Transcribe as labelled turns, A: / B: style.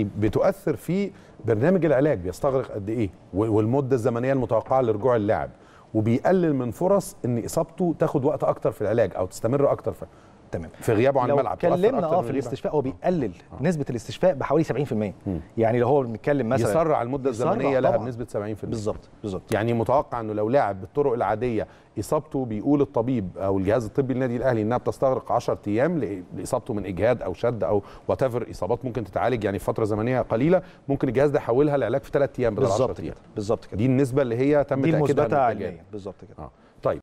A: بتؤثر في برنامج العلاج بيستغرق قد ايه والمده الزمنيه المتوقعه لرجوع اللاعب وبيقلل من فرص ان اصابته تاخد وقت اكتر في العلاج او تستمر اكتر في تمام في غيابه عن الملعب اتكلمنا اه في الاستشفاء هو آه. بيقلل آه. نسبه الاستشفاء بحوالي 70% م. يعني لو هو بنتكلم مثلا يسرع المده الزمنيه لها بنسبه 70% بالظبط بالظبط يعني متوقع انه لو لاعب بالطرق العاديه اصابته بيقول الطبيب او الجهاز الطبي للنادي الاهلي انها بتستغرق 10 ايام لاصابته من اجهاد او شد او وات اصابات ممكن تتعالج يعني في فتره زمنيه قليله ممكن الجهاز ده يحولها لعلاج في 3 ايام ايام بالظبط كده بالظبط كده دي النسبه اللي هي تم
B: تاكيدها بالظبط كده آه. طيب